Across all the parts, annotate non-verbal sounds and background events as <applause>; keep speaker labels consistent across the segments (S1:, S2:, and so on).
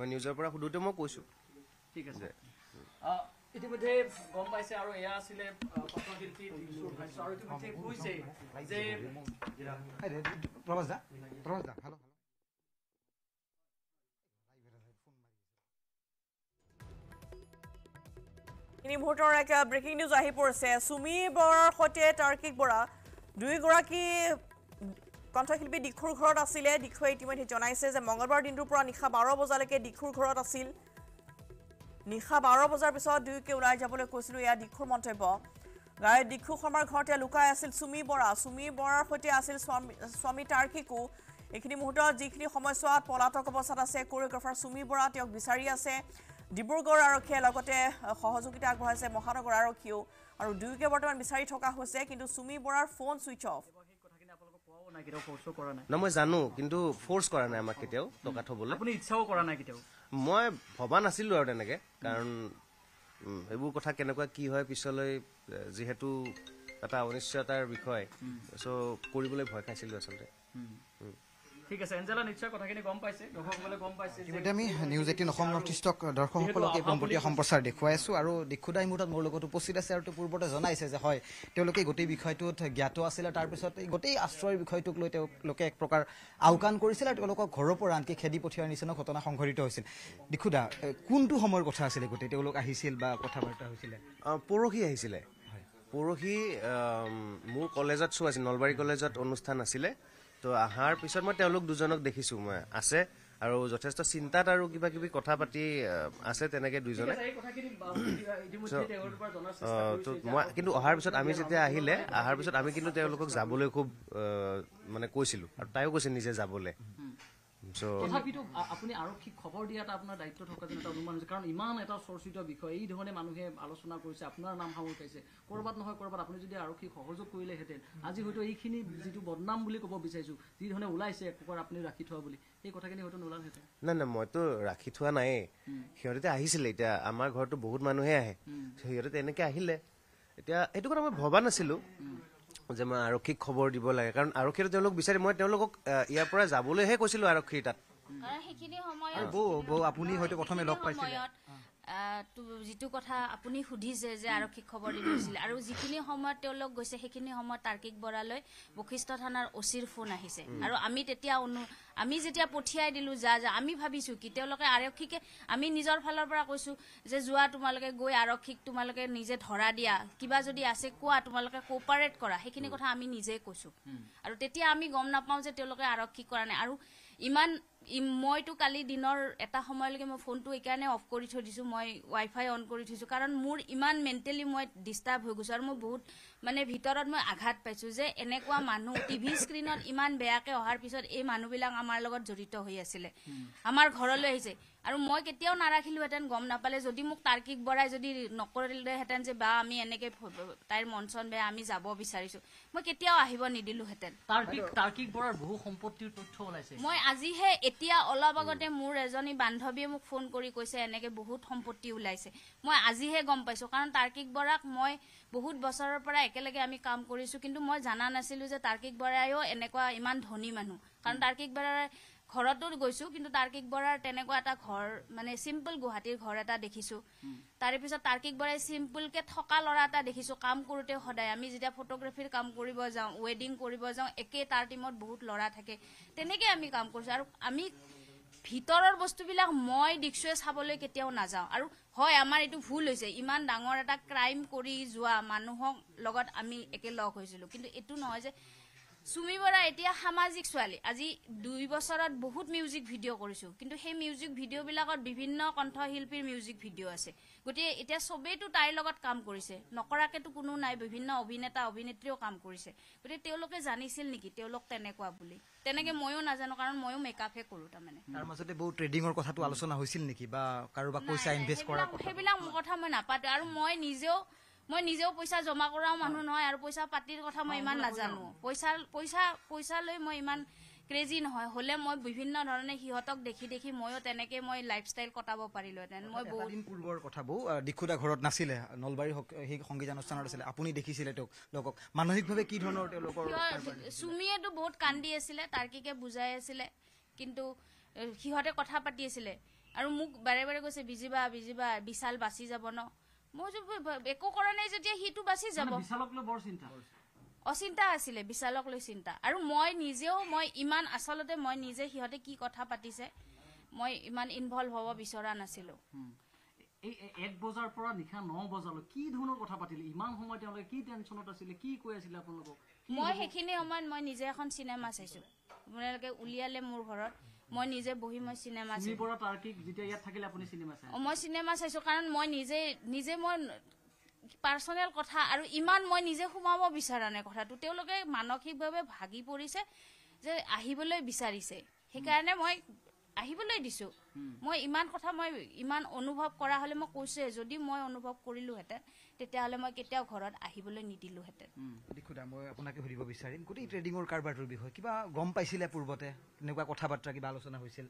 S1: মই নিউজৰ পৰা সুধোতে মই কৈছো ঠিক আছে
S2: ইতিমধ্যে গম পাইছে আৰু এয়া আছিলে তিনি
S3: মুহূৰ্তৰ এক ব্ৰেকিং নিউজ আহি পৰিছে চুমি বৰাৰ সৈতে তাৰ্কিক বৰা দুয়োগৰাকী কণ্ঠশিল্পী দিখুৰ ঘৰত আছিলে দিখুৱে ইতিমধ্যে জনাইছে যে মঙলবাৰ দিনটোৰ পৰা নিশা বাৰ বজালৈকে দিখুৰ ঘৰত আছিল নিশা বাৰ বজাৰ পিছত দুয়োকে ওলাই যাবলৈ কৈছিলোঁ এয়া দিখুৰ মন্তব্য গায়ক দিখু শৰ্মাৰ ঘৰতে লুকাই আছিল চুমি বৰা চুমি বৰাৰ সৈতে আছিল স্বামী স্বামী তাৰ্কিকো এইখিনি মুহূৰ্তত যিখিনি সময়ছোৱাত পলাতক অৱস্থাত আছে কোৰিঅগ্ৰাফাৰ চুমি বৰা তেওঁক বিচাৰি আছে ডিব্ৰুগড় আৰক্ষীয়ে লগতে সহযোগিতা আগবঢ়াইছে মহানগৰ আৰক্ষীয়েও আৰু দুয়োকে বৰ্তমান বিচাৰি থকা হৈছে কিন্তু চুমি বৰাৰ ফোন ছুইচ অফ
S2: নাই
S1: মই জানো কিন্তু ফৰ্চ কৰা নাই আমাক কেতিয়াও টকা থবলৈ আপুনি ইচ্ছাও কৰা নাই কেতিয়াও মই ভবা নাছিলো আৰু তেনেকে কাৰণ এইবোৰ কথা কেনেকুৱা কি হয় পিছলৈ যিহেতু এটা অনিশ্চয়তাৰ বিষয় চ' কৰিবলৈ ভয় খাইছিলো আচলতে
S2: ঠিক আছে এঞ্জেলা নিশ্চয় কথাখিনি গম পাইছে দৰ্শকসকলে গম পাইছে যে আমি নিউজ এইটিন অসম নৰ্থ ইষ্টক দৰ্শকসকলক এই পোনপটীয়া সম্প্ৰচাৰ
S4: দেখুৱাই আছো আৰু দীক্ষুদাই মুহূৰ্তত মোৰ লগত উপস্থিত আছে আৰু পূৰ্বতে জনাইছে যে হয় তেওঁলোকে গোটেই বিষয়টোত জ্ঞাত আছিলে তাৰপিছত এই গোটেই আশ্ৰয়ৰ বিষয়টোক লৈ তেওঁলোকে এক প্ৰকাৰ আওকাণ কৰিছিল আৰু তেওঁলোকক ঘৰৰ পৰা আনকি খেদি পঠিওৱাৰ নিচিনা ঘটনা সংঘটিত হৈছিল দীক্ষুদা কোনটো সময়ৰ কথা আছিলে গোটেই তেওঁলোক আহিছিল বা কথা বাৰ্তা হৈছিলে
S1: পৰহি আহিছিলে পৰহি মোৰ কলেজত চোৱা আছিল নলবাৰী কলেজত অনুষ্ঠান আছিলে তো অহাৰ পিছত মই তেওঁলোক দুজনক দেখিছো মই আছে আৰু যথেষ্ট চিন্তাত আৰু কিবা কিবি কথা পাতি আছে তেনেকে দুজনে
S2: <clears throat>
S1: কিন্তু অহাৰ পিছত আমি যেতিয়া আহিলে অহাৰ পিছত আমি কিন্তু তেওঁলোকক যাবলৈ খুব মানে কৈছিলো আৰু তাইও কৈছিল নিজে যাবলৈ তথাপিতো
S2: আপুনি আৰক্ষীক খবৰ দিয়াত আপোনাৰ দায়িত্ব থকা যেন এটা অনুমান হৈছে কাৰণ ইমান এটা চৰ্চিত বিষয় এই ধৰণে মানুহে আলোচনা কৰিছে আপোনাৰ নাম সাৱৰি পাইছে ক'ৰবাত নহয় ক'ৰবাত আপুনি যদি আৰক্ষীক সহযোগ কৰিলেহেঁতেন আজি হয়তো এইখিনি যিটো বদনাম বুলি ক'ব বিচাৰিছোঁ যি ধৰণে ওলাইছে কুকুৰ আপুনি ৰাখি থোৱা বুলি সেই কথাখিনি হয়তো নোলালহেঁতেন
S1: নাই নাই মইতো ৰাখি থোৱা নাই সিহঁতে আহিছিলে এতিয়া আমাৰ ঘৰতো বহুত মানুহে আহে সিহঁতে এনেকৈ আহিলে এতিয়া এইটো কথা মই ভবা নাছিলোঁ যে মই আৰক্ষীক খবৰ দিব লাগে কাৰণ আৰক্ষীয়ে তেওঁলোক বিচাৰি মই তেওঁলোকক ইয়াৰ পৰা যাবলৈহে কৈছিলো আৰক্ষীৰ
S5: তাত বৌ বৌ আপুনি হয়তো প্ৰথমে লগ পাইছিলে যিটো কথা আপুনি সুধিছে যে আৰক্ষীক খবৰ দিব গৈছিলে আৰু যিখিনি সময়ত তেওঁলোক গৈছে সেইখিনি সময়ত তাৰ্কিক বৰালৈ বশিষ্ঠ থানাৰ অচিৰ ফোন আহিছে আৰু আমি তেতিয়া অনু আমি যেতিয়া পঠিয়াই দিলোঁ যা যা আমি ভাবিছোঁ কি তেওঁলোকে আৰক্ষীকে আমি নিজৰ ফালৰ পৰা কৈছোঁ যে যোৱা তোমালোকে গৈ আৰক্ষীক তোমালোকে নিজে ধৰা দিয়া কিবা যদি আছে কোৱা তোমালোকে কোঅপাৰেট কৰা সেইখিনি কথা আমি নিজে কৈছোঁ আৰু তেতিয়া আমি গম নাপাওঁ যে তেওঁলোকে আৰক্ষী কৰা নাই আৰু ইমান মইতো কালি দিনৰ এটা সময়লৈকে মই ফোনটো এইকাৰণে অফ কৰি থৈ দিছোঁ মই ৱাইফাই অন কৰি থৈছোঁ কাৰণ মোৰ ইমান মেণ্টেলি মই ডিষ্টাৰ্ব হৈ গৈছোঁ আৰু মই বহুত মানে ভিতৰত মই আঘাত পাইছোঁ যে এনেকুৱা মানুহ টিভি স্ক্ৰীণত ইমান বেয়াকৈ অহাৰ পিছত এই মানুহবিলাক আমাৰ লগত জড়িত হৈ আছিলে আমাৰ ঘৰলৈ আহিছে আৰু মই কেতিয়াও নাৰাখিলোহেঁতেন গম নাপালে যদি মোক তাৰ্কিক বৰাই যদি নকৰিলে নকৰিলেহেঁতেন যে বা আমি এনেকে তাইৰ মন চন বেয়া আমি যাব বিচাৰিছো মই কেতিয়াও আহিব নিদিলোহেঁতেন
S2: বহু মই
S5: আজিহে এতিয়া অলপ আগতে মোৰ এজনী বান্ধৱীয়ে মোক ফোন কৰি কৈছে এনেকে বহুত সম্পত্তি ওলাইছে মই আজিহে গম পাইছো কাৰণ তাৰ্কিক বৰাক মই বহুত বছৰৰ পৰা একেলগে আমি কাম কৰিছো কিন্তু মই জনা নাছিলো যে তাৰ্কিক বৰায়ো এনেকুৱা ইমান ধনী মানুহ কাৰণ তাৰ্কিক বৰাই ঘৰতো গৈছো কিন্তু তাৰ্কিক বৰাৰ তেনেকুৱা এটা ঘৰ মানে চিম্পল গুৱাহাটীৰ ঘৰ এটা দেখিছো তাৰে পিছত তাৰ্কিক বৰাই চিম্পলকে থকা ল'ৰা এটা দেখিছো কাম কৰোতে সদায় আমি যেতিয়া ফটোগ্ৰাফীৰ কাম কৰিব যাওঁ ৱেডিং কৰিব যাওঁ একে তাৰ টিমত বহুত ল'ৰা থাকে তেনেকে আমি কাম কৰিছো আৰু আমি ভিতৰৰ বস্তুবিলাক মই দিশুৱে চাবলৈ কেতিয়াও নাযাওঁ আৰু হয় আমাৰ এইটো ভুল হৈছে ইমান ডাঙৰ এটা ক্ৰাইম কৰি যোৱা মানুহক লগত আমি একেলগ লগ হৈছিলো কিন্তু এইটো নহয় যে চুমি বৰা এতিয়া সামাজিক ছোৱালী আজি দুই বছৰত বহুত মিউজিক ভিডিঅ' কৰিছোঁ কিন্তু সেই মিউজিক ভিডিঅ'বিলাকত বিভিন্ন কণ্ঠশিল্পীৰ মিউজিক ভিডিঅ' আছে গতিকে এতিয়া চবেইতো তাইৰ লগত কাম কৰিছে নকৰাকেতো কোনো নাই বিভিন্ন অভিনেতা অভিনেত্ৰীও কাম কৰিছে গতিকে তেওঁলোকে জানিছিল নেকি তেওঁলোক তেনেকুৱা বুলি তেনেকে ময়ো নাজানো কাৰণ ময়ো মেকআপহে কৰোঁ তাৰমানে
S4: বহুত ট্ৰেডিঙৰ কথাটো আলোচনা হৈছিল নেকি বা কাৰোবাক সেইবিলাক
S5: কথা মই নাপাতো আৰু মই নিজেও মই নিজেও পইচা জমা কৰাও মানুহ নহয় আৰু পইচা পাতিৰ কথা মই ইমান নাজানো পইচা পইচা পইচা লৈ মই ইমান ক্ৰেজি নহয় হলে মই বিভিন্ন ধৰণে সিহঁতক দেখি দেখি ময়ো তেনেকে মই লাইফ ষ্টাইল কটাব পাৰিলোহেঁতেন মই বহুদিন
S4: পূৰ্বৰ কথা বহু দীক্ষুদা ঘৰত নাছিলে নলবাৰী হওক সেই সংগীতানুষ্ঠানত আছিলে আপুনি দেখিছিলে তেওঁক লগক মানসিকভাৱে কি ধৰণৰ তেওঁলোকৰ
S5: চুমিয়েতো বহুত কান্দি আছিলে তাৰ্কিকে বুজাই আছিলে কিন্তু সিহঁতে কথা পাতি আছিলে আৰু মোক বাৰে বাৰে কৈছে বিজিবা বিজিবা বিশাল বাচি যাব ন মই অচিন্তা আছিলে বিশালক লৈ চিন্তা আৰু মই নিজেও মই ইমান আচলতে মই নিজে সিহঁতে কি কথা পাতিছে মই ইমান ইনভল্ভ হব বিচৰা নাছিলো কি ধৰণৰ মই সেইখিনি সময়ত মই নিজে এখন চিনেমা চাইছো উলিয়ালে মোৰ ঘৰত মই নিজে বহি মই চিনেমা চাইছো মই চিনেমা চাইছো কাৰণ মই নিজে নিজে মই পাৰ্চনেল কথা আৰু ইমান মই নিজে সোমাব বিচৰা নাই কথাটো তেওঁলোকে মানসিকভাৱে ভাগি পৰিছে যে আহিবলৈ বিচাৰিছে সেইকাৰণে মই আহিবলৈ দিছো মই ইমান কথা মই ইমান অনুভৱ কৰা হলে মই কৈছোৱে যদি মই অনুভৱ কৰিলোহেঁতেন তেতিয়াহ'লে মই কেতিয়াও ঘৰত আহিবলৈ নিদিলোহেঁতেন
S4: দেখোদা মই আপোনাকে সুধিব বিচাৰিম গোটেই ট্ৰেডিঙৰ কাৰবাৰটোৰ বিষয়ে কিবা গম পাইছিলে পূৰ্বতে তেনেকুৱা কথা বাৰ্তা কিবা আলোচনা হৈছিল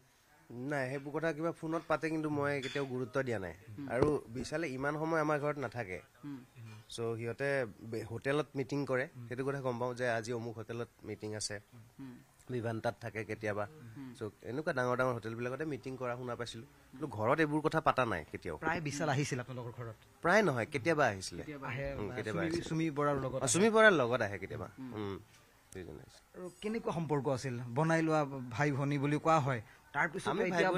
S1: নাই সেইবোৰ কথা কিবা ফোনত পাতে কিন্তু মই কেতিয়াও গুৰুত্ব দিয়া নাই আৰু বিশালে ইমান সময় আমাৰ ঘৰত নাথাকে চ' সিহঁতে হোটেলত মিটিং কৰে সেইটো কথা গম পাওঁ যে আজি অমুক হোটেলত মিটিং আছে বিভান তাত থাকে কেতিয়াবা চ' এনেকুৱা ডাঙৰ ডাঙৰ হোটেলবিলাকতে মিটিং কৰা শুনা পাইছিলোঁ কিন্তু ঘৰত এইবোৰ কথা পাতা নাই কেতিয়াও প্ৰায় বিশাল আহিছিল আপোনালোকৰ ঘৰত প্ৰায় নহয় কেতিয়াবা আহিছিলে চুমি বৰাৰ লগত আহে কেতিয়াবা
S4: কেনেকুৱা সম্পৰ্ক আছিল বনাই লোৱা ভাই ভনী বুলি কোৱা হয় বিয়াত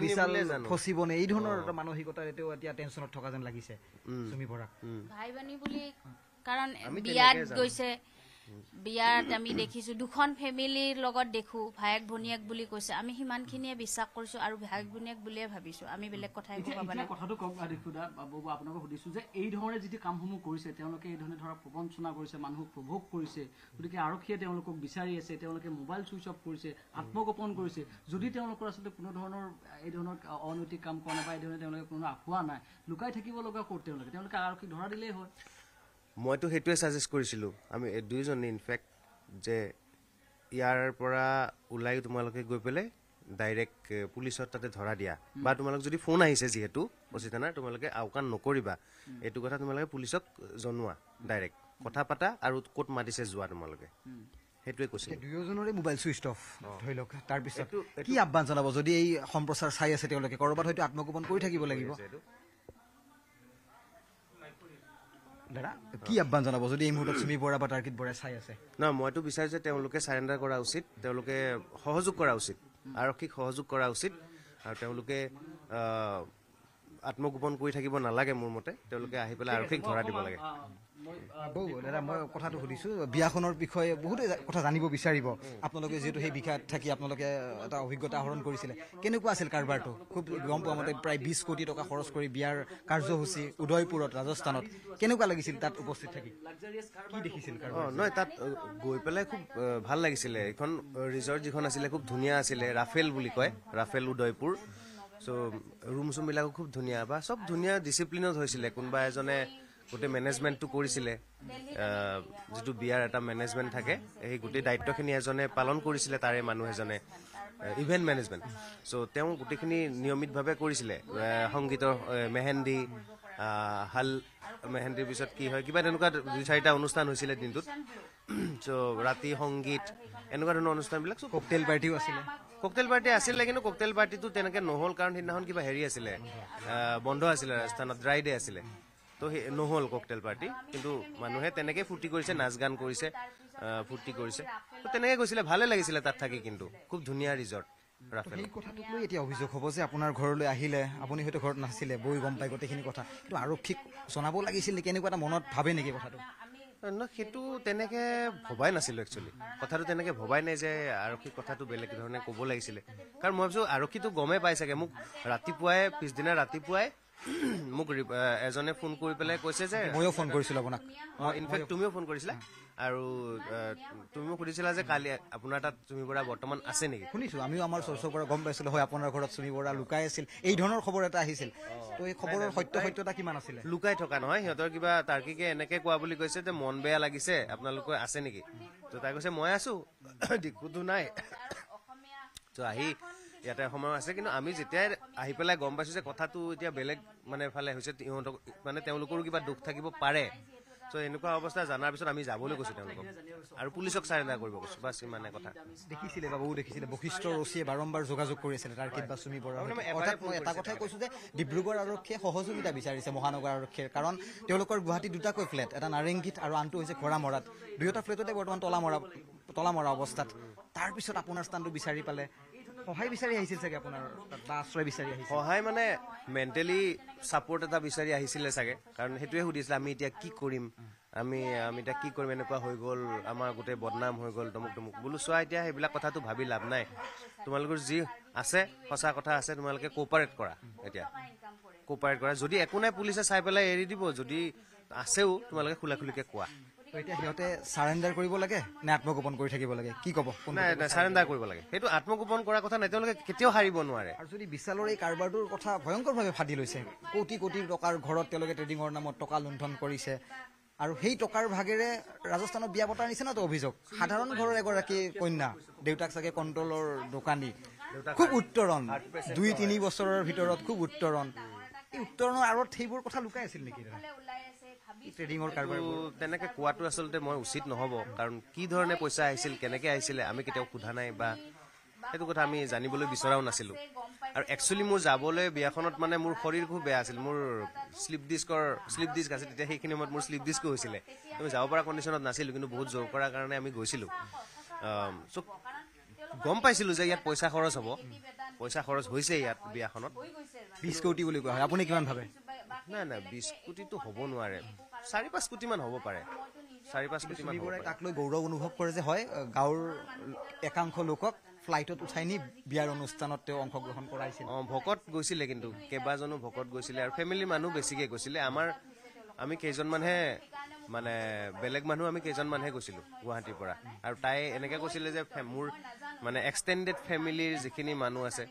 S4: গৈছে বিয়াত আমি
S5: দেখিছোঁ দুখন ফেমিলিৰ লগত দেখোঁ ভায়েক ভনীয়েক বুলি কৈছে আমি সিমানখিনিয়ে বিশ্বাস কৰিছোঁ আৰু ভায়েক ভনীয়েক বুলিয়ে ভাবিছোঁ আমি বেলেগ কথা কথাটো
S2: কওক দেখোঁ বাবু আপোনাকো সুধিছোঁ যে এই ধৰণে যিটো কামসমূহ কৰিছে তেওঁলোকে এই ধৰণে ধৰক প্ৰবঞ্চনা কৰিছে মানুহক প্ৰভোগ কৰিছে গতিকে আৰক্ষীয়ে তেওঁলোকক বিচাৰি আছে তেওঁলোকে মোবাইল চুইচ অফ কৰিছে আত্মগোপন কৰিছে যদি তেওঁলোকৰ আচলতে কোনো ধৰণৰ এই ধৰণৰ অনৈতিক কাম কৰা নাই বা এই ধৰণে তেওঁলোকে কোনো আঁকোৱা নাই লুকাই থাকিব লগা ক'ত তেওঁলোকে তেওঁলোকে আৰক্ষীক ধৰা দিলেই হয়
S1: মইতো সেইটোৱে চাজেষ্ট কৰিছিলোঁ আমি দুয়োজনী ইনফেক্ট যে ইয়াৰ পৰা ওলাই তোমালোকে গৈ পেলাই ডাইৰেক্ট পুলিচত তাতে ধৰা দিয়া বা তোমালোক যদি ফোন আহিছে যিহেতু বুজি থানাৰ তোমালোকে আওকাণ নকৰিবা এইটো কথা তোমালোকে পুলিচক জনোৱা ডাইৰেক্ট কথা পাতা আৰু ক'ত মাতিছে যোৱা তোমালোকে সেইটোৱে কৈছে দুয়োজনৰে মোবাইল চুইচ
S4: অফ ধৰি লওক তাৰপিছত কি আহ্বান জনাব যদি এই সম্প্ৰচাৰ চাই আছে তেওঁলোকে ক'ৰবাত হয়তো আত্মগোপন কৰি থাকিব লাগিব কি আহ্বান জনাব যদি এই মুহূৰ্তত বৰাই চাই আছে
S1: ন মইতো বিচাৰোঁ যে তেওঁলোকে চাৰেণ্ডাৰ কৰা উচিত তেওঁলোকে সহযোগ কৰা উচিত আৰক্ষীক সহযোগ কৰা উচিত আৰু তেওঁলোকে আহ আত্মগোপন কৰি থাকিব নালাগে মোৰ মতে তেওঁলোকে আহি পেলাই আৰক্ষীক ধৰা দিব লাগে
S4: দাদা মই কথাটো সুধিছোঁ বিয়াখনৰ বিষয়ে বহুতে কথা জানিব বিচাৰিব আপোনালোকে যিহেতু সেই বিষয়ত থাকি আপোনালোকে এটা অভিজ্ঞতা আহৰণ কৰিছিলে কেনেকুৱা আছিল কাৰোবাৰটো খুব গম পোৱা মতে প্ৰায় বিশ কোটি টকা খৰচ কৰি বিয়াৰ কাৰ্যসূচী উদয়পুৰত ৰাজস্থানত কেনেকুৱা লাগিছিল তাত উপস্থিত থাকি কি দেখিছিল নহয়
S1: তাত গৈ পেলাই খুব ভাল লাগিছিলে এইখন ৰিজৰ্ট যিখন আছিলে খুব ধুনীয়া আছিলে ৰাফেল বুলি কয় ৰাফেল উদয়পুৰ চ' ৰুম চুমবিলাকো খুব ধুনীয়া বা চব ধুনীয়া ডিচিপ্লিনত হৈছিলে কোনোবা এজনে গোটেই মেনেজমেণ্টটো কৰিছিলে যিটো বিয়াৰ এটা মেনেজমেণ্ট থাকে সেই গোটেই দায়িত্বখিনি এজনে পালন কৰিছিলে তাৰে মানুহ এজনে ইভেণ্ট মেনেজমেণ্ট চ' তেওঁ গোটেইখিনি নিয়মিতভাৱে কৰিছিলে সংগীতৰ মেহেন্দি হাল মেহেন্দিৰ পিছত কি হয় কিবা তেনেকুৱা দুই চাৰিটা অনুষ্ঠান হৈছিলে দিনটোত চ' <clears throat> ৰাতি সংগীত এনেকুৱা ধৰণৰ অনুষ্ঠানবিলাক চব কক্টেইল পাৰ্টিও আছিলে ককটেল পাৰ্টি আছিলে কিন্তু ককটেল পাৰ্টিটো তেনেকে নহল কাৰণ সেইদিনাখন কিবা হেৰি আছিলে বন্ধ আছিলে ৰাজস্থানত ড্ৰাই ডে আছিলে তো নহল ককটেল পাৰ্টি কিন্তু মানুহে তেনেকে ফূৰ্তি কৰিছে নাচ গান কৰিছে ফূৰ্তি কৰিছে তো তেনেকে গৈছিলে ভালে লাগিছিলে তাত থাকি কিন্তু খুব ধুনীয়া ৰিজৰ্ট আৰক্ষীক
S4: জনাব লাগিছিল নেকি এনেকুৱা এটা মনত ভাবে নেকি কথাটো
S1: নহয় সেইটো তেনেকে ভবাই নাছিলো একচুৱেলি কথাটো তেনেকে ভবাই নাই যে আৰক্ষীক কথাটো বেলেগ ধৰণে ক'ব লাগিছিলে কাৰণ মই ভাবিছো আৰক্ষীটো গমেই পাই চাগে মোক ৰাতিপুৱাই পিছদিনা ৰাতিপুৱাই <clears throat> মোক এজনে ফোন কৰি পেলাই কৈছে যে ময়ো ফোন কৰিছিলোঁ আপোনাক ইনফেক্ট তুমিও ফোন কৰিছিলা আৰু তুমিও সুধিছিলা যে কালি আপোনাৰ তাত চুমি বৰা বৰ্তমান আছে নেকি
S4: শুনিছোঁ আমিও আমাৰ চৰ্চৰ পৰা গম পাইছিলোঁ হয় আপোনাৰ ঘৰত চুমি বৰা লুকাই আছিল এই ধৰণৰ খবৰ এটা আহিছিল তো এই খবৰৰ সত্য সত্যতা কিমান আছিলে
S1: লুকাই থকা নহয় সিহঁতৰ কিবা তাৰ্কিকে এনেকে কোৱা বুলি কৈছে যে মন বেয়া লাগিছে আপোনালোকৰ আছে নেকি তো তাই কৈছে মই আছো <coughs> দিকুতো নাই <coughs> আহি ইয়াতে সময় আছে কিন্তু আমি যেতিয়াই আহি পেলাই গম পাইছো যে কথাটো এতিয়া বেলেগ মানে ফালে হৈছে ইহঁতক মানে তেওঁলোকৰো কিবা দুখ থাকিব পাৰে চ' এনেকুৱা অৱস্থা জনাৰ পিছত আমি যাবলৈ কৈছো তেওঁলোকক আৰু পুলিচক চাৰেণ্ডাৰ কৰিব কৈছো বাছ ইমানে কথা দেখিছিলে
S4: বাবু দেখিছিলে বশিষ্ঠ ৰচিয়ে বাৰম্বাৰ যোগাযোগ কৰিছিলে তাৰ কিবা চুমি বৰা এটা কথাই কৈছো যে ডিব্ৰুগড় আৰক্ষীয়ে সহযোগিতা বিচাৰিছে মহানগৰ আৰক্ষীৰ কাৰণ তেওঁলোকৰ গুৱাহাটী দুটাকৈ ফ্লেট এটা নাৰেংগীত আৰু আনটো হৈছে ঘোৰা মৰাত দুয়োটা ফ্লেটতে বৰ্তমান তলা মৰা তলা মৰা অৱস্থাত তাৰপিছত আপোনাৰ স্থানটো বিচাৰি পালে সহায় বিচাৰি আহিছিল চাগে আপোনাৰ বা আশ্ৰয় বিচাৰি
S1: আহিছিল সহায় মানে মেণ্টেলি ছাপৰ্ট এটা বিচাৰি আহিছিলে চাগে কাৰণ সেইটোৱে সুধিছিলে আমি এতিয়া কি কৰিম আমি আমি এতিয়া কি কৰিম এনেকুৱা হৈ গ'ল আমাৰ গোটেই বদনাম হৈ গ'ল তমুক তমুক বোলো চোৱা এতিয়া সেইবিলাক কথাটো ভাবি লাভ নাই তোমালোকৰ যি আছে সঁচা কথা আছে তোমালোকে কোঅপাৰেট কৰা এতিয়া কোঅপাৰেট কৰা যদি একো নাই পুলিচে চাই পেলাই এৰি দিব যদি আছেও তোমালোকে খোলাখুলিকৈ কোৱা এতিয়া সিহঁতে
S4: চাৰেণ্ডাৰ কৰিব লাগে নে আত্মগোপন কৰি থাকিব লাগে কি কব চাৰেণ্ডাৰ কৰিব
S1: লাগে সেইটো আত্মগোপন কৰাৰ কথা নাই তেওঁলোকে কেতিয়াও হাৰিব নোৱাৰে আৰু যদি বিশালৰ এই কাৰবাৰটোৰ কথা ভয়ংকৰভাৱে
S4: ফাদি লৈছে কোটি কোটি টকাৰ ঘৰত তেওঁলোকে ট্ৰেডিঙৰ নামত টকা লুণ্ঠন কৰিছে আৰু সেই টকাৰ ভাগেৰে ৰাজস্থানত বিয়া পতা নিছে নহয় অভিযোগ সাধাৰণ ঘৰৰ এগৰাকী কন্যা দেউতাক চাগে কণ্ট্ৰলৰ দোকানী
S1: খুব উত্তৰণ দুই তিনি বছৰৰ
S4: ভিতৰত খুব উত্তৰণ এই উত্তৰণৰ আঁৰত সেইবোৰ কথা লুকাই আছিল নেকি
S1: তেনেকে কোৱাটো আচলতে মই উচিত নহব কাৰণ কি ধৰণে পইচা আহিছিল কেনেকে আহিছিলে আমি কেতিয়াও সোধা নাই বা সেইটো কথা আমি জানিবলৈ বিচৰাও নাছিলো আৰু একচুৱেলি মোৰ যাবলৈ বিয়াখনত মানে মোৰ শৰীৰ খুব বেয়া আছিল মোৰ শ্লিপ ডিস্কৰ শ্লিপ ডিস্ক আছিল তেতিয়া সেইখিনি সময়ত মোৰ শ্লিপ ডিস্কো হৈছিলে আমি যাব পৰা কণ্ডিশ্যনত নাছিলো কিন্তু বহুত জোৰ কৰাৰ কাৰণে আমি গৈছিলো গম পাইছিলো যে ইয়াত পইচা খৰচ হব পইচা খৰচ হৈছে ইয়াত বিয়াখনত বিছ কৌটি বুলি কোৱা হয় আপুনি কিমান ভাবে নাই নাই বিশ কোটিটো হব নোৱাৰে চাৰি পাঁচ কোটিমান হব পাৰে চাৰি পাঁচ কোটিমান
S4: তাক লৈ গৌৰৱ অনুভৱ কৰে যে হয় গাঁৱৰ একাংশ লোকক ফ্লাইটত উঠাই নি বিয়াৰ অনুষ্ঠানত তেওঁ
S1: অংশগ্ৰহণ কৰাইছিল অঁ ভকত গৈছিলে কিন্তু কেইবাজনো ভকত গৈছিলে আৰু ফেমিলি মানুহ বেছিকৈ গৈছিলে আমাৰ আমি কেইজনমানহে মানে বেলেগ মানুহ আমি কেইজনমানহে গৈছিলোঁ গুৱাহাটীৰ পৰা আৰু তাই এনেকৈ কৈছিলে যে মোৰ মানে এক্সটেণ্ডেড ফেমিলিৰ যিখিনি মানুহ আছে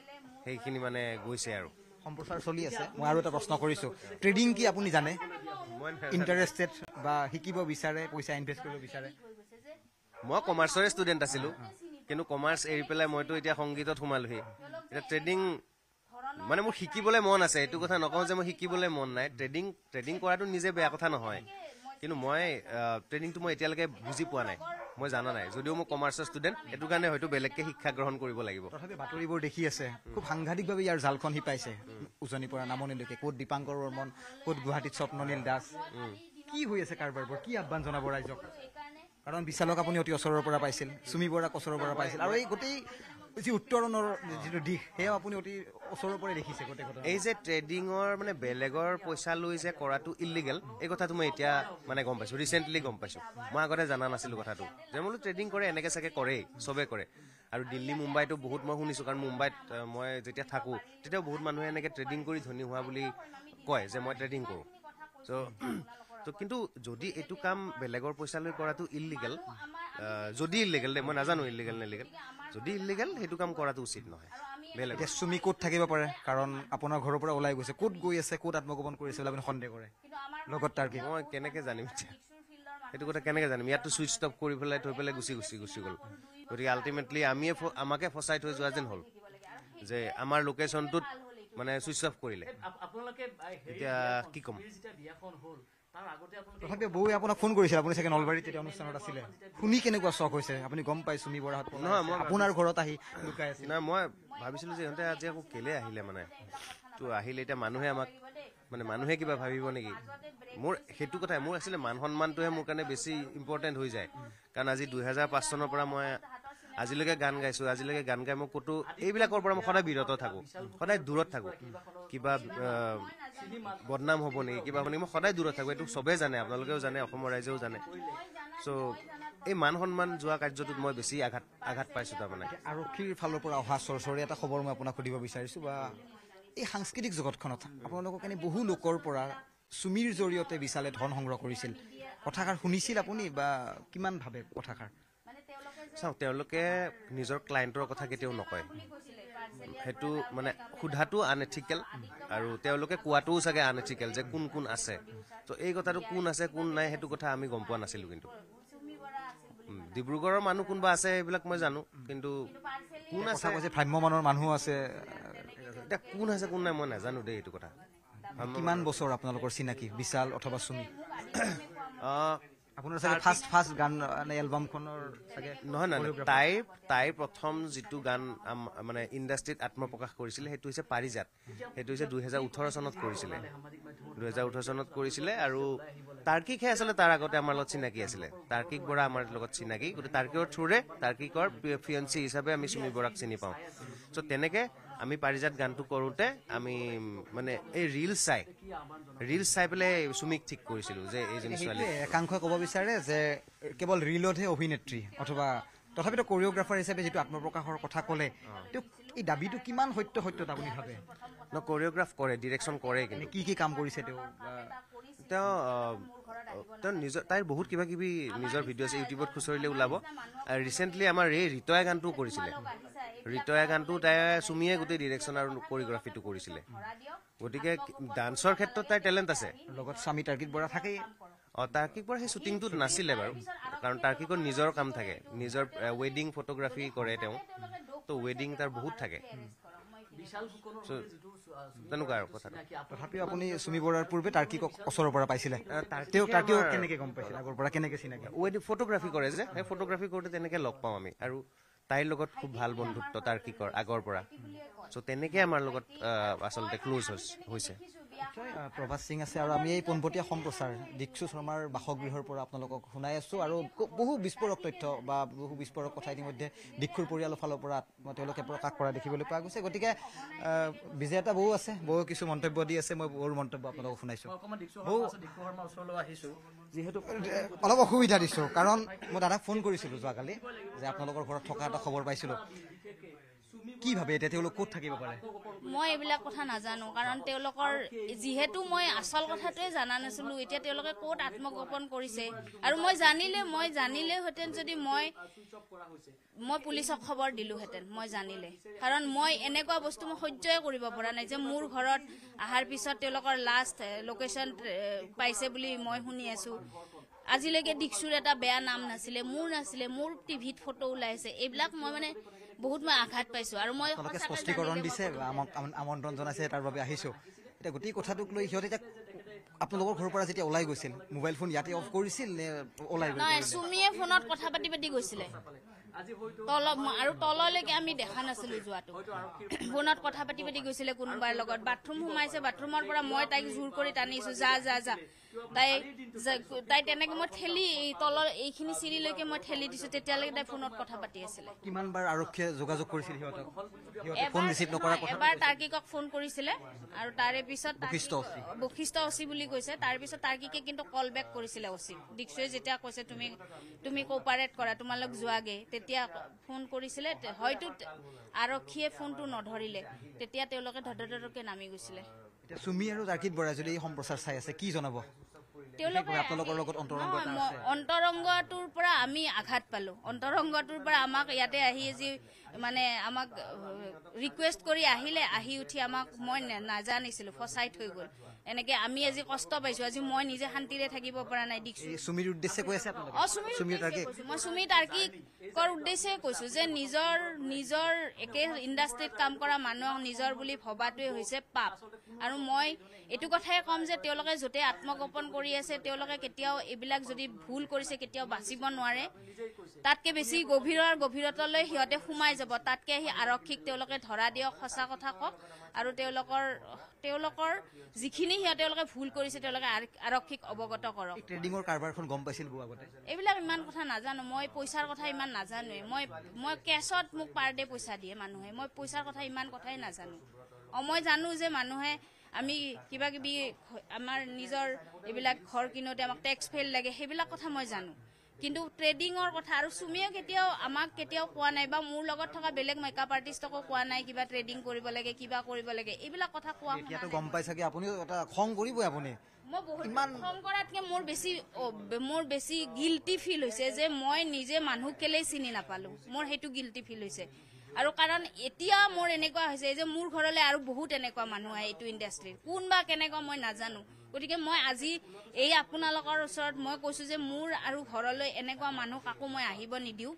S1: সেইখিনি মানে গৈছে আৰু
S4: সম্প্ৰচাৰ চলি আছে
S1: মই আৰু এটা প্ৰশ্ন কৰিছোঁ
S4: ট্ৰেডিং কি আপুনি জানে ইণ্টাৰেষ্টেড বা শিকিব
S1: বিচাৰে পইচা ইনভেষ্ট কৰিব বিচাৰে মই কমাৰ্চৰে ষ্টুডেণ্ট আছিলোঁ কিন্তু কমাৰ্চ এৰি পেলাই মইতো এতিয়া সংগীতত সোমালোহি এতিয়া ট্ৰেডিং মানে মোৰ শিকিবলৈ মন আছে এইটো কথা নকওঁ যে মই শিকিবলৈ মন নাই ট্ৰেডিং ট্ৰেডিং কৰাটো নিজে বেয়া কথা নহয় কিন্তু মই ট্ৰেইনিংটো মই এতিয়ালৈকে বুজি পোৱা নাই মই জানা নাই যদিও মই কমাৰ্চৰ ষ্টুডেণ্ট সেইটো কাৰণে হয়তো বেলেগকে শিক্ষা গ্ৰহণ কৰিব লাগিব তথাপি
S4: বাতৰিবোৰ দেখি আছে খুব সাংঘাতিকভাৱে ইয়াৰ জালখন শিপাইছে উজনিৰ পৰা নামনিলৈকে ক'ত দীপাংকৰ বৰ্মন ক'ত গুৱাহাটীত স্বপ্ননীল দাস কি হৈ আছে কাৰোবাৰ কি আহ্বান জনাব ৰাইজক কাৰণ বিশালক আপুনি অতি ওচৰৰ পৰা পাইছিল চুমি বৰাক ওচৰৰ পৰা পাইছিল আৰু এই গোটেই যি উত্তৰণৰ যিটো দিশ সেয়াও আপুনি অতি ওচৰৰ পৰা দেখিছে গোটেই কথা এই
S1: যে ট্ৰেডিঙৰ মানে বেলেগৰ পইচা লৈ যে কৰাটো ইলিগেল এই কথাটো মই এতিয়া মানে গম পাইছোঁ ৰিচেণ্টলি গম পাইছোঁ মই আগতে জনা নাছিলোঁ কথাটো যে বোলো ট্ৰেডিং কৰে এনেকৈ চাগে কৰেই চবেই কৰে আৰু দিল্লী মুম্বাইটো বহুত মই শুনিছোঁ কাৰণ মুম্বাইত মই যেতিয়া থাকোঁ তেতিয়াও বহুত মানুহে এনেকৈ ট্ৰেডিং কৰি ধনী হোৱা বুলি কয় যে মই ট্ৰেডিং কৰোঁ চ' তো কিন্তু যদি এইটো কাম বেলেগৰ পইচা লৈ কৰাটো ইলিগেল যদি ইলিগেল দেই মই নাজানো ইলিগেল নে যদি ইলিগেল সেইটো কাম কৰাটো উচিত নহয় বেলেগ এতিয়া
S4: চুমি ক'ত থাকিব পাৰে কাৰণ আপোনাৰ ঘৰৰ পৰা ওলাই গৈছে ক'ত গৈ আছে ক'ত আত্মগোপন কৰিছে বুলি আপুনি সন্দেহ কৰে লগত তাৰ কি
S1: মই কেনেকৈ জানিম এতিয়া সেইটো কথা কেনেকৈ জানিম ইয়াততো ছুইচ অফ কৰি পেলাই থৈ পেলাই গুচি গুচি গুচি গ'ল গতিকে আল্টিমেটলি আমিয়ে আমাকে ফচাই থৈ যোৱা যেন হ'ল যে আমাৰ লোকেশ্যনটোত মানে ছুইচ অফ কৰিলে
S2: এতিয়া কি ক'ম
S1: তথাপি বৌ আপোনাক ফোন কৰিছিল
S4: আপুনি চাগে নলবাৰীত তেতিয়া অনুষ্ঠানত আছিলে শুনি কেনেকুৱা চখ হৈছে আপুনি গম পাই চুমি বৰাহত আপোনাৰ ঘৰত আহি
S1: লুকাই আছে নাই মই ভাবিছিলো যে ইহঁতে আজি আকৌ কেলেই আহিলে মানে তো আহিলে এতিয়া মানুহে আমাক মানে মানুহে কিবা ভাবিব নেকি মোৰ সেইটো কথাই মোৰ আছিলে মান সন্মানটোহে মোৰ কাৰণে বেছি ইম্পৰ্টেণ্ট হৈ যায় কাৰণ আজি দুহেজাৰ পাঁচ চনৰ পৰা মই আজিলৈকে গান গাইছো আজিলৈকে গান গাই মই কতো এইবিলাকৰ পৰা মই সদায় বিৰত থাকো সদায় দূৰত থাকো কিবা বদনাম হ'ব নেকি কিবা হ'ব মই সদায় দূৰত থাকো এইটো চবেই জানে আপোনালোকেও জানে অসমৰ ৰাইজেও জানে চ' এই মান সন্মান যোৱা কাৰ্যটোত মই বেছি আঘাত আঘাত পাইছো তাৰমানে
S4: আৰক্ষীৰ ফালৰ পৰা অহা চৰচৰে এটা খবৰ মই আপোনাক সুধিব বিচাৰিছো বা এই সাংস্কৃতিক জগতখনত আপোনালোকক এনে বহু লোকৰ পৰা চুমিৰ জৰিয়তে বিচালে ধন সংগ্ৰহ কৰিছিল কথাষাৰ
S1: শুনিছিল আপুনি বা কিমান ভাবে কথাষাৰ চাওক তেওঁলোকে নিজৰ ক্লায়েণ্টৰ কথা কেতিয়াও নকয় সেইটো মানে সোধাটো আনএথিকেল আৰু তেওঁলোকে কোৱাটোও চাগে আনএথিকেল যে কোন কোন আছে তো এই কথাটো কোন আছে কোন নাই সেইটো কথা আমি গম পোৱা নাছিলোঁ কিন্তু ডিব্ৰুগড়ৰ মানুহ কোনোবা আছে সেইবিলাক মই জানো কিন্তু কোন আছে কৈছে ভ্ৰাম্যমানৰ মানুহ আছে এতিয়া কোন আছে কোন নাই মই নাজানো দেই এইটো কথা কিমান
S4: বছৰ আপোনালোকৰ চিনাকি বিশাল অথবা চুমি নহয় নহয় তাই
S1: তাই প্ৰথম যিটো গান মানে ইণ্ডাষ্ট্ৰীত আত্মপ্ৰকাশ কৰিছিলে সেইটো হৈছে পাৰিজাত সেইটো হৈছে দুহেজাৰ ওঠৰ চনত কৰিছিলে দুহেজাৰ ওঠৰ চনত কৰিছিলে আৰু তাৰ্কিকহে আচলতে তাৰ আগতে আমাৰ লগত চিনাকি আছিলে তাৰ্কিক বৰা আমাৰ লগত চিনাকি গতিকে তাৰ্কিকৰ থ্ৰুৰে তাৰ্কিকৰ ফিয়েন্সি হিচাপে আমি চুমি বৰাক চিনি পাওঁ চ' তেনেকৈ আমি পাৰিজাত গানটো কৰোঁতে আমি মানে এই ৰিল চাই ৰিল চাই পেলাই চুমিক ঠিক কৰিছিলোঁ যে এইজনী ছোৱালী একাংশই ক'ব
S4: বিচাৰে যে কেৱল ৰিলতহে অভিনেত্ৰী অথবা তথাপিতো কৰিঅ'গ্ৰাফাৰ হিচাপে যিটো আত্মপ্ৰকাশৰ কথা ক'লে তেওঁ এই দাবীটো কিমান সত্য সত্যতা বুলি ভাবে ন কৰিঅ'গ্ৰাফ কৰে ডিৰেকশ্যন কৰে কি কি কাম কৰিছে তেওঁ
S1: তেওঁ তেওঁ নিজৰ তাইৰ বহুত কিবা কিবি নিজৰ ভিডিঅ' আছে ইউটিউবত খুচৰিলে ওলাব ৰিচেণ্টলি আমাৰ এই ৰিতয়া গানটো কৰিছিলে ৰিতয়া গানটো তাই চুমিয়ে গোটেই ডিৰেকশ্যন আৰু কৰিঅগ্ৰাফিটো কৰিছিলে গতিকে ডান্সৰ ক্ষেত্ৰত তাইৰ টেলেণ্ট আছে লগত স্বামী তাৰ্কিক বৰা থাকেই অঁ তাৰ্কিক বৰা সেই শ্বুটিংটো নাছিলে বাৰু কাৰণ তাৰ্কিকৰ নিজৰ কাম থাকে নিজৰ ৱেডিং ফটোগ্ৰাফী কৰে তেওঁ ত' ৱেডিং তাৰ বহুত থাকে
S2: তেনেকুৱা আৰু কথা
S4: তথাপিও আপুনি চুমি বৰাৰ পূৰ্বে তাৰ্কিকক ওচৰৰ পৰা পাইছিলে
S1: তেওঁ তাৰ্কিক কেনেকৈ গম পাইছিল
S4: আগৰ পৰা কেনেকৈ চিনাকি
S1: ৱেডি ফটোগ্ৰাফি কৰে যে সেই ফটোগ্ৰাফি কৰোঁতে তেনেকৈ লগ পাওঁ আমি আৰু তাইৰ লগত খুব ভাল বন্ধুত্ব তাৰ্কিকৰ আগৰ পৰা চ' তেনেকৈ আমাৰ লগত আচলতে ক্লোজ হৈছে হৈছে
S4: প্ৰভাত সিং আছে আৰু আমি এই পোনপটীয়া সম্প্ৰচাৰ দীক্ষু শৰ্মাৰ বাসগৃহৰ পৰা আপোনালোকক শুনাই আছোঁ আৰু বহু বিস্ফোৰক তথ্য বা বহু বিস্ফোৰক কথা ইতিমধ্যে দীক্ষুৰ পৰিয়ালৰ ফালৰ পৰা তেওঁলোকে প্ৰকাশ কৰা দেখিবলৈ পোৱা গৈছে গতিকে বিজেতা বৌ আছে বৌ কিছু মন্তব্য দি আছে মই বৌৰ মন্তব্য আপোনালোকক শুনাইছোঁ
S2: যিহেতু অলপ অসুবিধা দিছোঁ কাৰণ
S4: মই দাদাক ফোন কৰিছিলোঁ যোৱাকালি যে আপোনালোকৰ ঘৰত থকা এটা খবৰ পাইছিলোঁ কিভাবে এটা তেওঁলোক কত থাকিব পাৰে
S5: মই এইবিলাক কথা নাজানো কাৰণ তেওঁলোকৰ যিহেতু মই আচল কথাটোৱে জানা নাছিলো এতিয়া তেওঁলোকে কত আত্মগোপন কৰিছে আৰু মই জানিলে মই জানিলে হেঁতেন যদি মই মই পুলিচক খবৰ দিলোহেঁতেন মই জানিলে কাৰণ মই এনেকুৱা বস্তু মই সহ্যই কৰিব পৰা নাই যে মোৰ ঘৰত অহাৰ পিছত তেওঁলোকৰ লাষ্ট লোকেশ্যন পাইছে বুলি মই শুনি আছো আজিলৈকে দীক্ষুৰ এটা বেয়া নাম নাছিলে মোৰ নাছিলে মোৰ টিভিত ফটো ওলাইছে এইবিলাক মই মানে বহুত মই আঘাত পাইছো আৰু মই স্পষ্টীকৰণ দিছে
S4: আমন্ত্ৰণ জনাইছে তাৰ বাবে আহিছো এতিয়া গোটেই কথাটোক লৈ সিহঁতে এতিয়া আপোনালোকৰ ঘৰৰ পৰা যেতিয়া ওলাই গৈছিল মোবাইল ফোন ইয়াতে অফ কৰিছিল নে
S5: ওলাই নাই চুমিয়ে ফোনত কথা পাতি পাতি গৈছিলে আৰু তললৈকে দেখা নাছিলো যোৱাটো ফোনত কথা পাতি পাতি গৈছিলে কোনোবাৰ লগত বাথৰুম সোমাইছে বাথৰুমৰ পৰা মই তাইক জোৰ কৰি টানিছো যা যা যা তাই তাই তেনেকে মই ঠেলি তলৰ এইখিনি চিৰিলৈকে মই ঠেলি দিছো তেতিয়ালৈকে তাই ফোনত কথা পাতি আছিলে
S4: কিমানবাৰ আৰক্ষীয়ে যোগাযোগ কৰিছিল এবাৰ
S5: তাৰ্কিকক ফোন কৰিছিলে আৰু তাৰে পিছত বশিষ্ঠ অচি বুলি কৈছে তাৰ পিছত তাৰ্কিকে কিন্তু কল বেক কৰিছিলে অচি দীক্ষুৱে যেতিয়া কৈছে তুমি তুমি কপাৰেট কৰা তোমালোক যোৱাগে তেতিয়া ফোন কৰিছিলে হয়তো আৰক্ষীয়ে ফোনটো নধৰিলে তেতিয়া তেওঁলোকে ধৰ ধৰকে নামি গৈছিলে
S4: এতিয়া চুমি আৰু জাকিত বৰাজুলি এই সম্প্ৰচাৰ চাই আছে কি জনাব
S5: অন্তৰংগটোৰ পৰা আমি আঘাত পালোঁ অন্তৰংগটোৰ পৰা আমাক ইয়াতে আহি যি মানে আমাক ৰিকুৱেষ্ট কৰি আহিলে আহি উঠি আমাক মই নাজানিছিলোঁ ফচাই থৈ গ'ল এনেকে আমি আজি কষ্ট পাইছো আজি মই নিজে শান্তিৰে থাকিব পৰা নাই মই চুমি তাৰ্কিকৰ উদ্দেশ্যে কৈছো যে নিজৰ নিজৰ একে ইণ্ডাষ্ট্ৰিত কাম কৰা মানুহক নিজৰ বুলি ভবাটোৱে হৈছে পাপ আৰু মই এইটো কথাই কম যে তেওঁলোকে য'তে আত্মগোপন কৰি আছে আছে তেওঁলোকে কেতিয়াও এইবিলাক যদি ভুল কৰিছে কেতিয়াও বাচিব নোৱাৰে তাতকৈ বেছি গভীৰৰ গভীৰতালৈ সিহঁতে সোমাই যাব তাতকৈ আহি আৰক্ষীক তেওঁলোকে ধৰা দিয়ক সঁচা কথা কওক আৰু তেওঁলোকৰ তেওঁলোকৰ যিখিনি সিহঁতে ভুল কৰিছে তেওঁলোকে আৰক্ষীক অৱগত কৰক এইবিলাক ইমান কথা নাজানো মই পইচাৰ কথা ইমান নাজানোৱে মই মই কেছত মোক পাৰ ডে পইচা দিয়ে মানুহে মই পইচাৰ কথা ইমান কথাই নাজানো অ মই জানো যে মানুহে আমি কিবা কিবি আমাৰ নিজৰ এইবিলাক ঘৰ কিনোতে আমাক টেক্স ফেইল লাগে সেইবিলাক কথা মই জানো কিন্তু ট্ৰেডিঙৰ কথা আৰু চুমিয়েও কেতিয়াও আমাক কেতিয়াও কোৱা নাই বা মোৰ লগত থকা বেলেগ মেকআপ আৰ্টিষ্টকো কোৱা নাই কিবা ট্ৰেডিং কৰিব লাগে কিবা কৰিব লাগে এইবিলাক কথা কোৱা
S4: গম পাইছে আপুনি খং কৰিব আপুনি
S5: মই বহুত খং কৰাতকে মোৰ বেছি মোৰ বেছি গিল্টি ফিল হৈছে যে মই নিজে মানুহ কেলেই চিনি নাপালো মোৰ সেইটো গিল্টি ফিল হৈছে আৰু কাৰণ এতিয়া মোৰ এনেকুৱা হৈছে যে মোৰ ঘৰলৈ আৰু বহুত এনেকুৱা মানুহ আহে এইটো ইণ্ডাষ্ট্ৰীৰ কোন বা কেনেকুৱা মই নাজানো গতিকে মই আজি এই আপোনালোকৰ ওচৰত মই কৈছোঁ যে মোৰ আৰু ঘৰলৈ এনেকুৱা মানুহ কাকো মই আহিব নিদিওঁ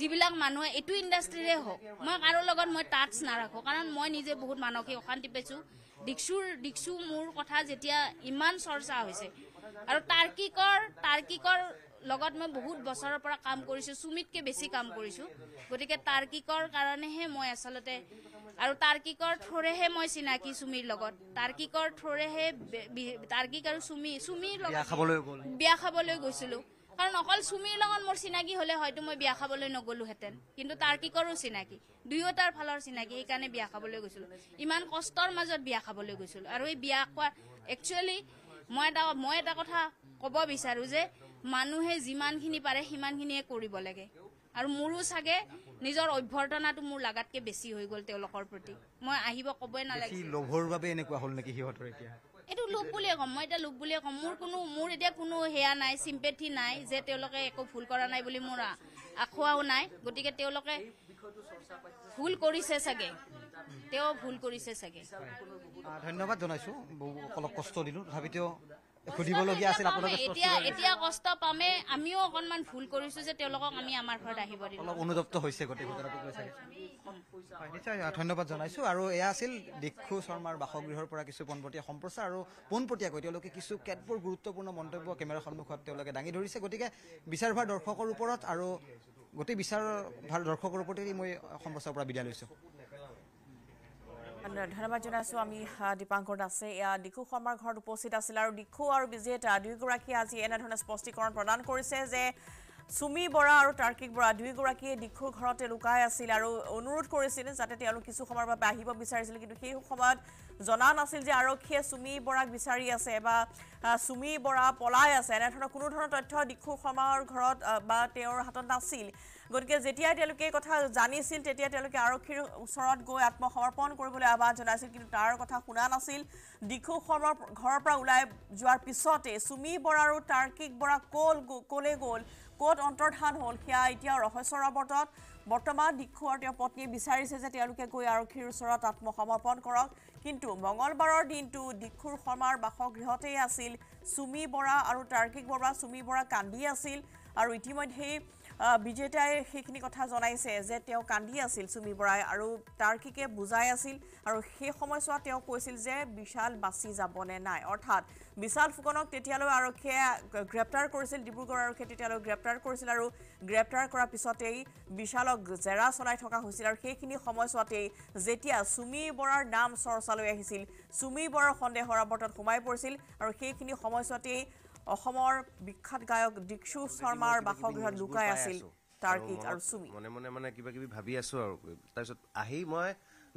S5: যিবিলাক মানুহে এইটো ইণ্ডাষ্ট্ৰীৰে হওক মই কাৰো লগত মই টাচ নাৰাখো কাৰণ মই নিজে বহুত মানসিক অশান্তি পাইছোঁ দীক্ষুৰ দীক্ষু মোৰ কথা যেতিয়া ইমান চৰ্চা হৈছে আৰু তাৰ্কিকৰ তাৰ্কিকৰ লগত মই বহুত বছৰৰ পৰা কাম কৰিছোঁ সুমিতকৈ বেছি কাম কৰিছোঁ গতিকে তাৰ্কিকৰ কাৰণেহে মই আচলতে আৰু তাৰ্কিকৰ থ্ৰৰেহে মই চিনাকি সুমিৰ লগত তাৰ্কিকৰ থ্ৰৰেহে তাৰ্কিক আৰু চুমি চুমিৰ লগত বিয়া খাবলৈ গৈছিলোঁ কাৰণ অকল চুমিৰ লগত মোৰ চিনাকি হলে হয়তো মই বিয়া খাবলৈ নগলোহেঁতেন কিন্তু তাৰ্কিকৰো চিনাকি দুয়োটাৰ ফালৰ চিনাকি সেইকাৰণে বিয়া খাবলৈ গৈছিলোঁ ইমান কষ্টৰ মাজত বিয়া খাবলৈ গৈছিলোঁ আৰু এই বিয়া খোৱা একচুৱেলি মই এটা মই এটা কথা ক'ব বিচাৰোঁ যে মানুহে যিমানখিনি পাৰে সিমানখিনিয়ে কৰিব লাগে আৰু মোৰো চাগে নিজৰ অভ্যৰ্থনাটো মোৰ লাগাতকে বেছি হৈ গল তেওঁলোকৰ প্ৰতি মই আহিব কবই নালাগে এইটো লোভ বুলিয়ে কম মই এতিয়া লোভ বুলিয়ে কম মোৰ কোনো মোৰ এতিয়া কোনো সেয়া নাই চিম্পেথি নাই যে তেওঁলোকে একো ভুল কৰা নাই বুলি মোৰ আখোৱাও নাই গতিকে তেওঁলোকে ভুল কৰিছে চাগে তেওঁ ভুল কৰিছে চাগে
S4: ধন্যবাদ জনাইছো অলপ কষ্ট দিলো তথাপিতো সুধিবলগীয়া আছিল আপোনালোকে এতিয়া এতিয়া
S5: কষ্ট পামে আমিও অকণমান ভুল কৰিছো যে তেওঁলোকক আমি আমাৰ ঘৰত আহিব দিম অলপ
S4: অনুতপ্ত হৈছে গোটেই ঘটনাটো কৈছে নিশ্চয় ধন্যবাদ জনাইছো আৰু এয়া আছিল দীক্ষু শৰ্মাৰ বাসগৃহৰ পৰা কিছু পোনপটীয়া সম্প্ৰচাৰ আৰু পোনপটীয়াকৈ তেওঁলোকে কিছু কেতবোৰ গুৰুত্বপূৰ্ণ মন্তব্য কেমেৰাৰ সন্মুখত তেওঁলোকে দাঙি ধৰিছে গতিকে বিচাৰ ভাৰ দৰ্শকৰ ওপৰত আৰু গোটেই বিচাৰ ভাৰ দৰ্শকৰ ওপৰতেই মই সম্প্ৰচাৰৰ পৰা বিদায় লৈছোঁ
S3: ধন্যবাদ জনাইছো আমি দীপাংকৰ দাসে এয়া দিখু শৰ্মাৰ ঘৰ উপস্থিত আছিল আৰু দিখু আৰু বিজেতা দুইগাৰী আজি এনে ধৰনেৰ স্পষ্টীকৰণ প্ৰদান কৰেছে যে চুমি বৰা আৰু তাৰ্কিক বৰা দুয়োগৰাকীয়ে দিখুৰ ঘৰতে লুকাই আছিল আৰু অনুৰোধ কৰিছিল যাতে তেওঁলোক কিছু সময়ৰ বাবে আহিব বিচাৰিছিল কিন্তু সেই সময়ত জনা নাছিল যে আৰক্ষীয়ে চুমি বৰাক বিচাৰি আছে বা চুমি বৰা পলাই আছে এনেধৰণৰ কোনো ধৰণৰ তথ্য দিখুৰ শৰ্মাৰ ঘৰত বা তেওঁৰ হাতত নাছিল গতিকে যেতিয়াই তেওঁলোকে এই কথা জানিছিল তেতিয়া তেওঁলোকে আৰক্ষীৰ ওচৰত গৈ আত্মসমৰ্পণ কৰিবলৈ আহ্বান জনাইছিল কিন্তু তাৰ কথা শুনা নাছিল দিখু শৰ্মাৰ ঘৰৰ পৰা ওলাই যোৱাৰ পিছতে চুমি বৰা আৰু তাৰ্কিক বৰা ক'ল ক'লে গ'ল কত অন্তৰ্ধান হ'ল সেয়া এতিয়া ৰহস্যৰ আৱৰ্তত বৰ্তমান দিখুৱাৰ তেওঁ পত্নীয়ে বিচাৰিছে যে তেওঁলোকে গৈ আৰক্ষীৰ ওচৰত আত্মসমৰ্পণ কৰক কিন্তু মঙলবাৰৰ দিনটো দিখুৰ শৰ্মাৰ বাসগৃহতেই আছিল চুমি বৰা আৰু তাৰ্কিক বৰা চুমি বৰা কান্দি আছিল আৰু ইতিমধ্যেই বিজেতাই সেইখিনি কথা জনাইছে যে তেওঁ কান্দি আছিল চুমি বৰাই আৰু তাৰ্কিকে বুজাই আছিল আৰু সেই সময়ছোৱাত তেওঁ কৈছিল যে বিশাল বাছি যাবনে নাই অৰ্থাৎ বিশাল ফুকনক তেতিয়ালৈ আৰক্ষীয়ে গ্ৰেপ্তাৰ কৰিছিল ডিব্ৰুগড় আৰক্ষীয়ে তেতিয়ালৈ গ্ৰেপ্তাৰ কৰিছিল আৰু গ্ৰেপ্তাৰ কৰাৰ পিছতেই বিশালক জেৰা চলাই থকা হৈছিল আৰু সেইখিনি সময়ছোৱাতেই যেতিয়া চুমি বৰাৰ নাম চৰ্চালৈ আহিছিল চুমি বৰাৰ সন্দেহৰ আৱৰ্তত সোমাই পৰিছিল আৰু সেইখিনি সময়ছোৱাতেই অসমৰ বিখ্যাত গায়ক দীক্ষু শৰ্মাৰ বাসগৃহত লুকাই আছিল তাৰ্কিক আৰু
S1: চুমি মনে মনে মানে কিবা কিবি ভাবি আছো আৰু তাৰপিছত আহি মই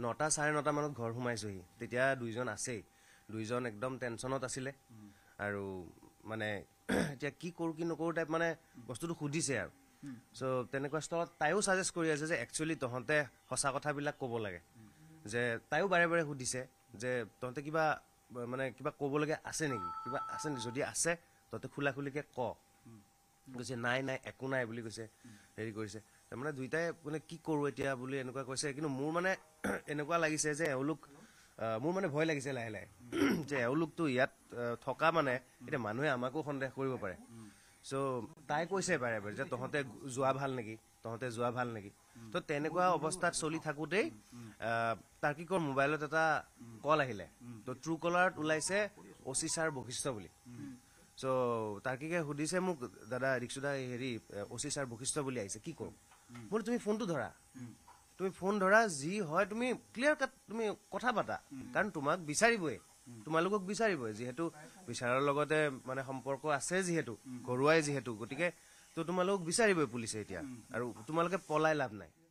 S1: নটা চাৰে নটা মানত ঘৰ সোমাইছোহি তেতিয়া দুইজন আছেই দুইজন একদম টেনশ্যনত আছিলে আৰু মানে <clears throat> এতিয়া কি কৰোঁ কি নকৰোঁ টাইপ মানে বস্তুটো সুধিছে আৰু চ' তেনেকুৱা স্থলত তাইও চাজেষ্ট কৰি আছে যে একচুৱেলি তহঁতে সঁচা কথাবিলাক ক'ব লাগে যে তাইও বাৰে বাৰে সুধিছে যে তহঁতে কিবা মানে কিবা ক'বলগীয়া আছে নেকি কিবা আছে নেকি যদি আছে তহঁতে খোলা খুলিকে ক কৈছে নাই নাই একো নাই বুলি কৈছে হেৰি কৰিছে তাৰমানে দুইটাই মানে কি কৰোঁ এতিয়া বুলি এনেকুৱা কৈছে কিন্তু মোৰ মানে <clears throat> এনেকুৱা লাগিছে যে এওঁলোক মোৰ মানে ভয় লাগিছে লাহে লাহে <clears throat> যে এওঁলোকটো ইয়াত থকা মানে এতিয়া মানুহে আমাকো সন্দেহ কৰিব পাৰে চ' তাই কৈছে বাৰে বাৰে যে তহঁতে যোৱা ভাল নেকি তহঁতে যোৱা ভাল নেকি ত' তেনেকুৱা অৱস্থাত চলি থাকোঁতেই তাৰ্কিকৰ মোবাইলত এটা কল আহিলে ত' ট্ৰু কলাৰত ওলাইছে অচি ছাৰ বশিষ্ঠ বুলি চ' তাৰ্কিকে সুধিছে মোক দাদা ৰিক্সুদা হেৰি অ' চি ছাৰ বশিষ্ঠ বুলি আহিছে কি কওঁ বোলো তুমি ফোনটো ধৰা তুমি ফোন ধৰা যি হয় তুমি ক্লিয়াৰ কাট তুমি কথা পাতা কাৰণ তোমাক বিচাৰিবই তোমালোকক বিচাৰিবই যিহেতু বিচাৰৰ লগতে মানে সম্পৰ্ক আছে যিহেতু ঘৰুৱাই যিহেতু গতিকে ত' তোমালোকক বিচাৰিবই পুলিচে এতিয়া আৰু তোমালোকে পলাই লাভ নাই